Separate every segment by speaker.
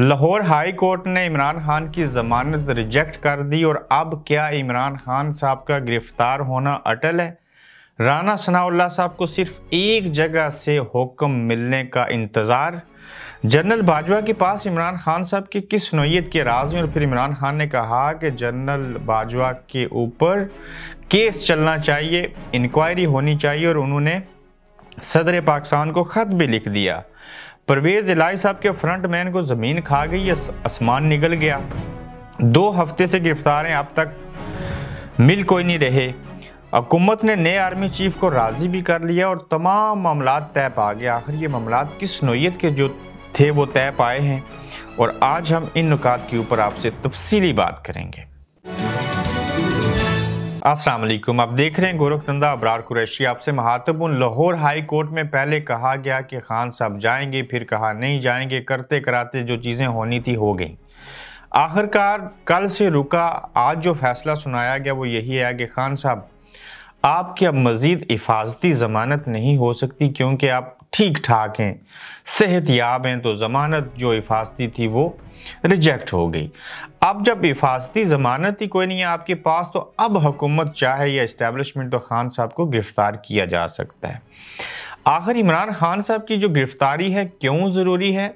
Speaker 1: Lahore high court ने इमरान खान की जमानत रिजेक्ट कर दी और अब क्या इमरान खान साहब का गिरफ्तार होना अटल है राना सनाउल्ला साहब को सिर्फ एक जगह से हुक्म मिलने का इंतज़ार जनरल बाजवा के पास इमरान खान साहब की किस नोयत के राज हैं और फिर इमरान खान ने कहा कि जनरल बाजवा के ऊपर केस चलना चाहिए इंक्वायरी होनी चाहिए और उन्होंने सदर पाकिस्तान को ख़त भी लिख दिया परवेज इलाही साहब के फ्रंट मैन को ज़मीन खा गई या आसमान निकल गया दो हफ्ते से गिरफ्तार हैं अब तक मिल कोई नहीं रहे हुकूमत ने नए आर्मी चीफ को राज़ी भी कर लिया और तमाम मामला तय पा गया आखिर ये मामला किस नोयत के जो थे वो तय पाए हैं और आज हम इन नुकात के ऊपर आपसे तफसीली बात करेंगे अस्सलाम वालेकुम आप देख रहे हैं गोरख गोरखनंदा अबरार कुरैशी आपसे महातबुन लाहौर हाई कोर्ट में पहले कहा गया कि खान साहब जाएंगे फिर कहा नहीं जाएंगे करते कराते जो चीज़ें होनी थी हो गई आखिरकार कल से रुका आज जो फैसला सुनाया गया वो यही है कि खान साहब आपकी अब मज़ीद हिफाजती ज़मानत नहीं हो सकती क्योंकि आप ठीक ठाक हैं सेहत याब हैं तो ज़मानत जो हिफाजती थी वो रिजेक्ट हो गई अब जब हिफाजती ज़मानत ही कोई नहीं है आपके पास तो अब हुकूमत चाहे या इस्टेबलिशमेंट तो खान साहब को गिरफ़्तार किया जा सकता है आखिर इमरान खान साहब की जो गिरफ़्तारी है क्यों ज़रूरी है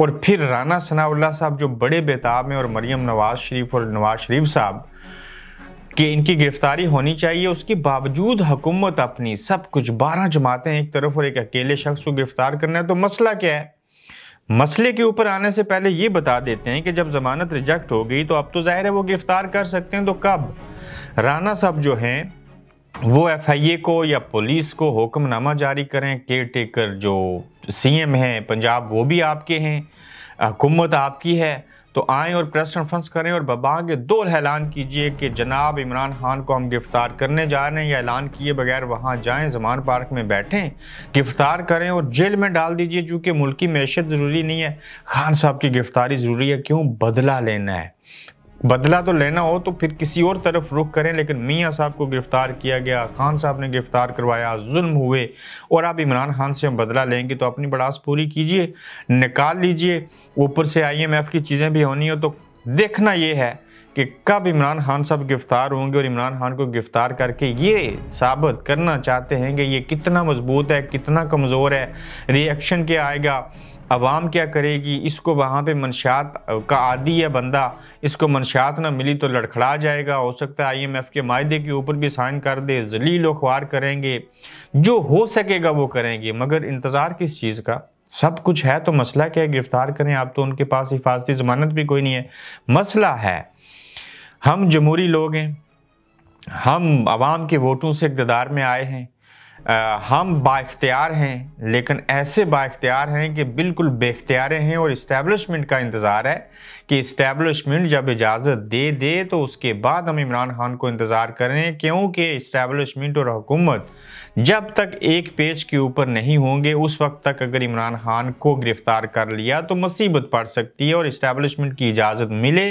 Speaker 1: और फिर राना सनाउल्ला साहब जो बड़े बेताब हैं और मरियम नवाज़ शरीफ और नवाज़ शरीफ साहब कि इनकी गिरफ्तारी होनी चाहिए उसके बावजूद हुकूमत अपनी सब कुछ बारह जमातें एक तरफ और एक अकेले शख्स को गिरफ्तार करना है तो मसला क्या है मसले के ऊपर आने से पहले ये बता देते हैं कि जब ज़मानत रिजेक्ट हो गई तो अब तो जाहिर है वो गिरफ्तार कर सकते हैं तो कब राना साहब जो हैं वो एफआईए को या पुलिस को हुक्मनामा जारी करें केयर टेकर जो सीएम हैं पंजाब वो भी आपके हैं हुकूमत आपकी है तो आएँ और प्रेस कॉन्फ्रेंस करें और बबांग दो ऐलान कीजिए कि जनाब इमरान खान को हम गिरफ्तार करने जा रहे हैं या ऐलान किए बगैर वहाँ जाएँ जमान पार्क में बैठें गिरफ्तार करें और जेल में डाल दीजिए चूँकि मुल्की मैशत ज़रूरी नहीं है खान साहब की गिरफ्तारी ज़रूरी है क्यों बदला लेना है बदला तो लेना हो तो फिर किसी और तरफ रुख करें लेकिन मियाँ साहब को गिरफ्तार किया गया खान साहब ने गिरफ्तार करवाया जुल्म हुए और आप इमरान खान से हम बदला लेंगे तो अपनी बड़ास पूरी कीजिए निकाल लीजिए ऊपर से आईएमएफ की चीज़ें भी होनी हो तो देखना ये है कि कब इमरान खान साहब गिरफ्तार होंगे और इमरान खान को गिरफ्तार करके ये साबित करना चाहते हैं कि ये कितना मजबूत है कितना कमज़ोर है रिएक्शन क्या आएगा अवाम क्या करेगी इसको वहाँ पे मनशात का आदि है बंदा इसको मनशात ना मिली तो लड़खड़ा जाएगा हो सकता है आईएमएफ के माहे के ऊपर भी साइन कर दे जलील ख्वार करेंगे जो हो सकेगा वो करेंगे मगर इंतज़ार किस चीज़ का सब कुछ है तो मसला क्या है गिरफ्तार करें आप तो उनके पास हिफाजती ज़मानत भी कोई नहीं है मसला है हम जमहूरी लोग हैं हम आवाम के वोटों से इकतदार में आए हैं आ, हम बाख्तियार हैं लेकिन ऐसे बाख्तियार हैं कि बिल्कुल बेख्तियारे हैं और इस्टेबलिशमेंट का इंतज़ार है कि इस्टेबलिशमेंट जब इजाज़त दे दे तो उसके बाद हम इमरान खान को इंतज़ार करें क्योंकि इस्टेबलिशमेंट और हुकूमत जब तक एक पेज के ऊपर नहीं होंगे उस वक्त तक अगर इमरान खान को गिरफ़्तार कर लिया तो मुसीबत पड़ सकती है और इस्टेबलिशमेंट की इजाज़त मिले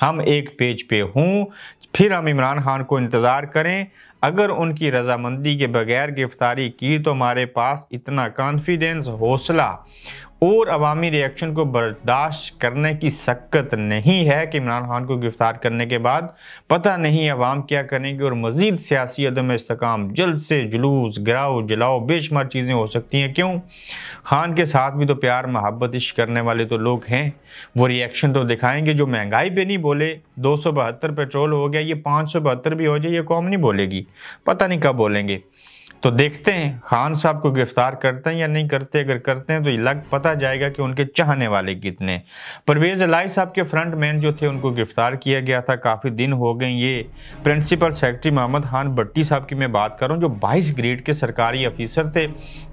Speaker 1: हम एक पेज पे हों फिर हम इमरान खान को इंतज़ार करें अगर उनकी रजामंदी के बगैर गिरफ्तारी की तो हमारे पास इतना कॉन्फिडेंस हौसला और अवामी रिएक्शन को बर्दाश्त करने की शक्कत नहीं है कि इमरान खान को गिरफ्तार करने के बाद पता नहीं अवाम क्या करेंगे और मज़ीद सियासी अदम इसकाम जल्द से जुलूस गिराओ जलाओ बेशुमार चीज़ें हो सकती हैं क्यों खान के साथ भी तो प्यार मोहब्बत इश्क करने वाले तो लोग हैं वो रिएक्शन तो दिखाएंगे जो महंगाई पर नहीं बोले दो सौ बहत्तर पेट्रोल हो गया ये पाँच सौ बहत्तर भी हो जाए ये कौम नहीं बोलेगी पता नहीं कब बोलेंगे तो देखते हैं खान साहब को गिरफ्तार करते हैं या नहीं करते अगर करते हैं तो लग पता जाएगा कि उनके चाहने वाले कितने परवेज अलाई साहब के फ्रंट मैन जो थे उनको गिरफ्तार किया गया था काफ़ी दिन हो गए ये प्रिंसिपल सेक्रेटरी मोहम्मद खान भट्टी साहब की मैं बात कर रहा हूँ जो बाईस ग्रेड के सरकारी अफिसर थे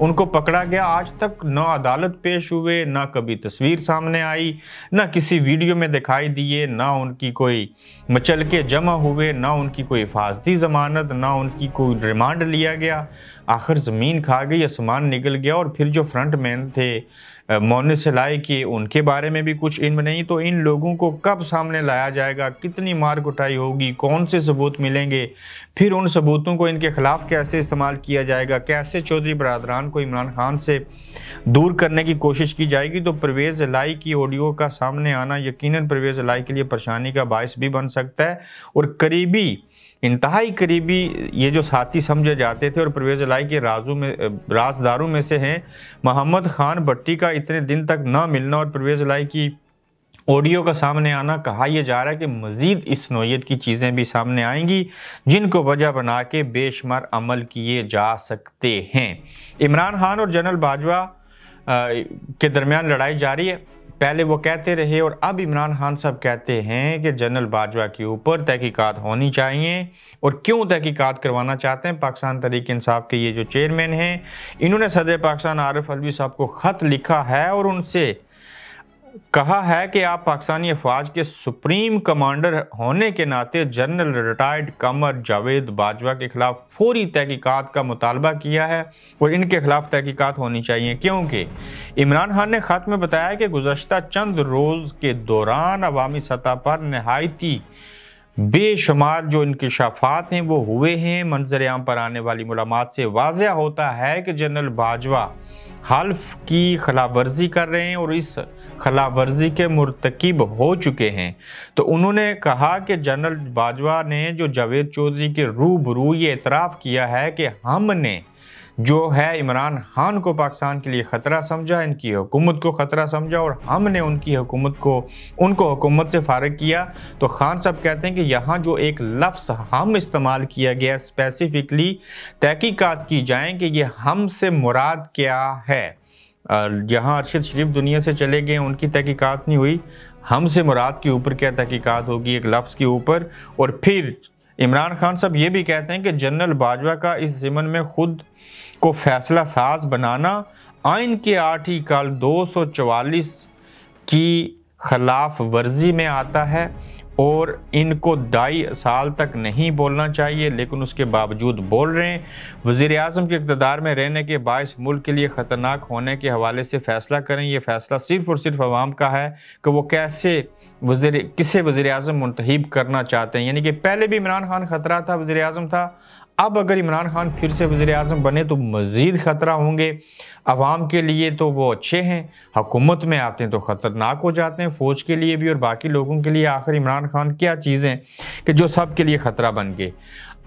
Speaker 1: उनको पकड़ा गया आज तक न अदालत पेश हुए ना कभी तस्वीर सामने आई ना किसी वीडियो में दिखाई दिए ना उनकी कोई मचल के जमा हुए ना उनकी कोई हिफाजती जमानत ना उनकी कोई रिमांड लिया गया आखिर ज़मीन खा गई आसमान निकल गया और फिर जो फ्रंट मैन थे मौन से लाए कि उनके बारे में भी कुछ इन नहीं तो इन लोगों को कब सामने लाया जाएगा कितनी मार कुटाई होगी कौन से सबूत मिलेंगे फिर उन सबूतों को इनके ख़िलाफ़ कैसे इस्तेमाल किया जाएगा कैसे चौधरी बरदरान को इमरान खान से दूर करने की कोशिश की जाएगी तो परवेज़ लाई की ऑडियो का सामने आना यकीन परवेज़ लाई के लिए परेशानी का बायस भी बन सकता है और करीबी इंतहाई करीबी ये जो साथी समझे जाते थे और परवेज़ लाई के राजू में राजदारों में से हैं मोहम्मद खान भट्टी का इतने दिन तक न मिलना और परवेज लाई की ऑडियो का सामने आना कहा यह जा रहा है कि मज़ीद इस नोयत की चीज़ें भी सामने आएंगी जिनको वजह बना के बेशुमार अमल किए जा सकते हैं इमरान खान और जनरल बाजवा के दरमियान लड़ाई जारी है पहले वो कहते रहे और अब इमरान खान साहब कहते हैं कि जनरल बाजवा के ऊपर तहकीकत होनी चाहिए और क्यों तहकीक़त करवाना चाहते हैं पाकिस्तान तरीक इंसाफ के ये जो चेयरमैन हैं इन्होंने सदर पाकिस्तान आरिफ अलवी साहब को ख़त लिखा है और उनसे कहा है कि आप पाकिस्तानी अफवाज के सुप्रीम कमांडर होने के नाते जनरल रिटायर्ड कमर जावेद बाजवा के खिलाफ फौरी तहकीकत का मुतालबा किया है और इनके खिलाफ तहकीकत होनी चाहिए क्योंकि इमरान खान ने ख़त में बताया कि गुजशत चंद रोज़ के दौरान अवामी सतह पर नहायती बेशुमार जो इनकशाफात हैं वो हुए हैं मंजर आम पर आने वाली मुलामत से वाजह होता है कि जनरल बाजवा हल्फ की खिलाफ वर्जी कर रहे हैं और इस खिलाफवर्जी के मुरतकब हो चुके हैं तो उन्होंने कहा कि जनरल बाजवा ने जो जावेद चौधरी के रूबरू ये इतराफ़ किया है कि हमने जो है इमरान खान को पाकिस्तान के लिए ख़तरा समझा इनकी हुकूमत को ख़तरा समझा और हमने उनकी हुकूमत को उनको हुकूमत से फारग किया तो खान साहब कहते हैं कि यहाँ जो एक लफ्स हम इस्तेमाल किया गया स्पेसिफिकली तहकीकत की जाए कि ये हम से मुराद क्या है जहाँ अरशद शरीफ दुनिया से चले गए उनकी तहकीक़त नहीं हुई हम से मुराद के ऊपर क्या तहकीक़त होगी एक लफ्ज़ के ऊपर और फिर इमरान खान साहब ये भी कहते हैं कि जनरल बाजवा का इस जमन में ख़ुद को फैसला साज बनाना आइन के आर्टिकल चवालीस की खिलाफ वर्जी में आता है और इनको ढाई साल तक नहीं बोलना चाहिए लेकिन उसके बावजूद बोल रहे हैं वजीर अजम के इकतदार में रहने के बायस मुल्क के लिए ख़तरनाक होने के हवाले से फ़ैसला करें यह फ़ैसला सिर्फ़ और सिर्फ आवाम का है कि वो कैसे वजीर किसे वज़ी अजम मुंतब करना चाहते हैं यानी कि पहले भी इमरान खान ख़तरा था वज़ी अजम था अब अगर इमरान खान फिर से वज़ी अजम बने तो मज़ीद ख़तरा होंगे आवाम के लिए तो वो अच्छे हैं हकूमत में आते हैं तो ख़तरनाक हो जाते हैं फ़ौज के लिए भी और बाकी लोगों के लिए आखिर इमरान खान क्या चीज़ें कि जो सब के लिए ख़तरा बन गए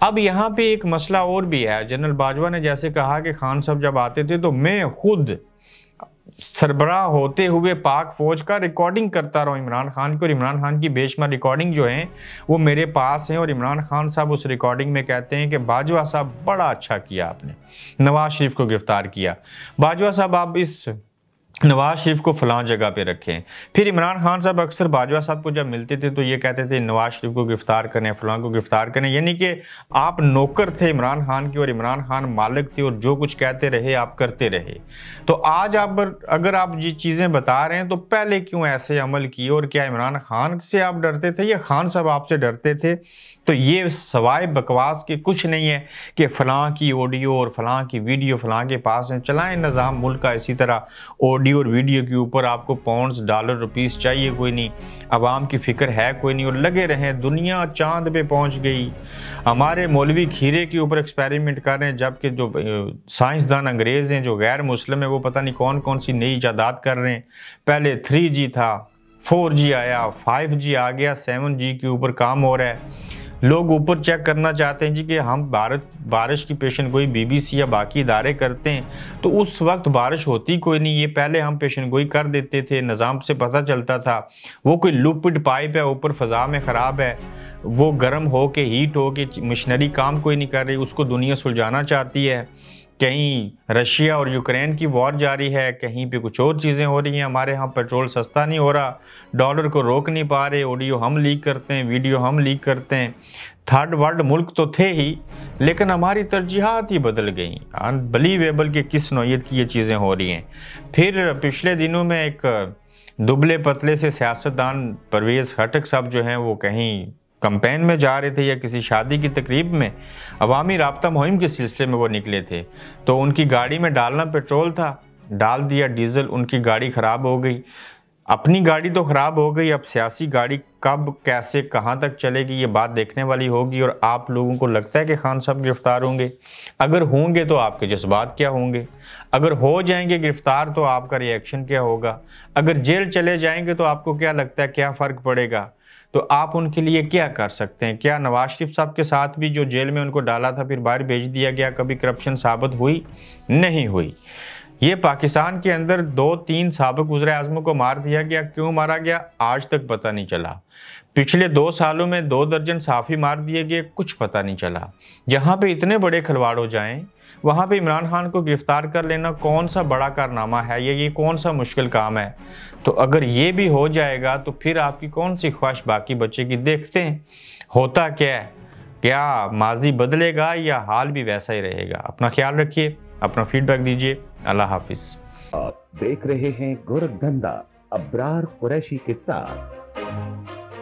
Speaker 1: अब यहाँ पे एक मसला और भी है जनरल बाजवा ने जैसे कहा कि खान साहब जब आते थे तो मैं खुद सरबरा होते हुए पाक फौज का रिकॉर्डिंग करता रहा इमरान खान की और इमरान खान की बेशमार रिकॉर्डिंग जो है वो मेरे पास है और इमरान खान साहब उस रिकॉर्डिंग में कहते हैं कि बाजवा साहब बड़ा अच्छा किया आपने नवाज शरीफ को गिरफ्तार किया बाजवा साहब आप इस नवाज शरीफ को फलां जगह पे रखें फिर इमरान खान साहब अक्सर बाजवा साहब को जब मिलते थे तो ये कहते थे नवाज शरीफ को गिरफ्तार करें फलां को गिरफ्तार करें यानी कि आप नौकर थे इमरान खान के और इमरान खान मालिक थे और जो कुछ कहते रहे आप करते रहे तो आज आप अगर आप ये चीज़ें बता रहे हैं तो पहले क्यों ऐसे अमल किए और क्या इमरान खान से आप डरते थे या खान साहब आपसे डरते थे तो ये सवाए बकवास के कुछ नहीं है कि फलां की ऑडियो और फलां की वीडियो फलां के पास हैं चलाएं निज़ाम मुल्क का इसी तरह ऑडियो ऑडियो और वीडियो के ऊपर आपको पाउंड्स डॉलर रुपीस चाहिए कोई नहीं आवाम की फ़िक्र है कोई नहीं और लगे रहें दुनिया चांद पे पहुंच गई हमारे मौलवी खीरे के ऊपर एक्सपेरिमेंट कर रहे हैं जबकि जो साइंसदान अंग्रेज़ हैं जो गैर मुस्लिम हैं वो पता नहीं कौन कौन सी नई ईजादात कर रहे हैं पहले थ्री था फोर आया फाइव आ गया सेवन के ऊपर काम हो रहा है लोग ऊपर चेक करना चाहते हैं जी कि हम भारत बारिश की पेशन गोई बीबीसी या बाकी इदारे करते हैं तो उस वक्त बारिश होती कोई नहीं ये पहले हम पेशन गोई कर देते थे निज़ाम से पता चलता था वो कोई लुपिड पाइप है ऊपर फ़जा में ख़राब है वो गर्म हो के हीट हो के मशीनरी काम कोई नहीं कर रही उसको दुनिया सुलझाना चाहती है कहीं रशिया और यूक्रेन की वॉर जारी है कहीं पे कुछ और चीज़ें हो रही हैं हमारे यहाँ पेट्रोल सस्ता नहीं हो रहा डॉलर को रोक नहीं पा रहे ऑडियो हम लीक करते हैं वीडियो हम लीक करते हैं थर्ड वर्ल्ड मुल्क तो थे ही लेकिन हमारी तरजीहत ही बदल गई अनबिलीवेबल के किस नोयत की ये चीज़ें हो रही हैं फिर पिछले दिनों में एक दुबले पतले से सियासतदान परवेज़ खटक साहब जो हैं वो कहीं कंपेन में जा रहे थे या किसी शादी की तकरीब में अवामी रबता मुहिम के सिलसिले में वो निकले थे तो उनकी गाड़ी में डालना पेट्रोल था डाल दिया डीजल उनकी गाड़ी ख़राब हो गई अपनी गाड़ी तो ख़राब हो गई अब सियासी गाड़ी कब कैसे कहाँ तक चलेगी ये बात देखने वाली होगी और आप लोगों को लगता है कि खान साहब गिरफ़्तार होंगे अगर होंगे तो आपके जज्बात क्या होंगे अगर हो जाएंगे गिरफ़्तार तो आपका रिएक्शन क्या होगा अगर जेल चले जाएंगे तो आपको क्या लगता है क्या फ़र्क पड़ेगा तो आप उनके लिए क्या कर सकते हैं क्या नवाज शरीफ साहब के साथ भी जो जेल में उनको डाला था फिर बाहर भेज दिया गया कभी करप्शन साबित हुई नहीं हुई ये पाकिस्तान के अंदर दो तीन सबक वजर अजमों को मार दिया गया क्यों मारा गया आज तक पता नहीं चला पिछले दो सालों में दो दर्जन साफी मार दिए गए कुछ पता नहीं चला जहाँ पे इतने बड़े खिलवाड़ हो जाएं वहाँ पे इमरान खान को गिरफ्तार कर लेना कौन सा बड़ा कारनामा है या ये कौन सा मुश्किल काम है तो अगर ये भी हो जाएगा तो फिर आपकी कौन सी ख्वाहिश बाकी बचेगी देखते हैं होता क्या है क्या माजी बदलेगा या हाल भी वैसा ही रहेगा अपना ख्याल रखिए अपना फीडबैक दीजिए अल्लाह हाफिज आप देख रहे हैं गोरखधंधा अब्रार कुरैशी के साथ